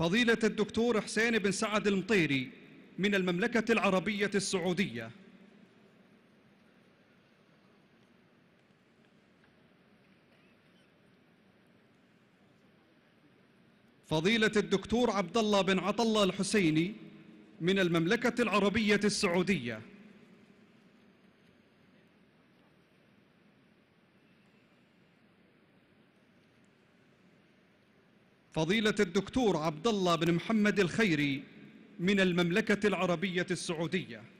فضيلة الدكتور حسين بن سعد المطيري من المملكة العربية السعودية فضيلة الدكتور عبد الله بن عطلة الحسيني من المملكة العربية السعودية فضيلة الدكتور عبد الله بن محمد الخيري من المملكة العربية السعودية